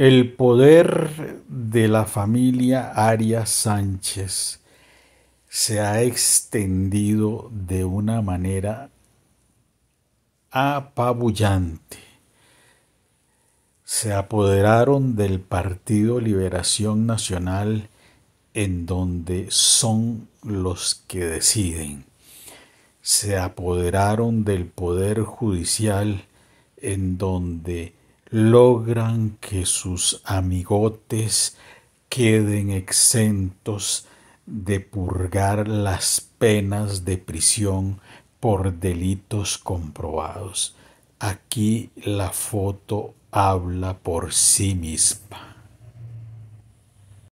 El poder de la familia Arias Sánchez se ha extendido de una manera apabullante. Se apoderaron del Partido Liberación Nacional en donde son los que deciden. Se apoderaron del Poder Judicial en donde logran que sus amigotes queden exentos de purgar las penas de prisión por delitos comprobados. Aquí la foto habla por sí misma.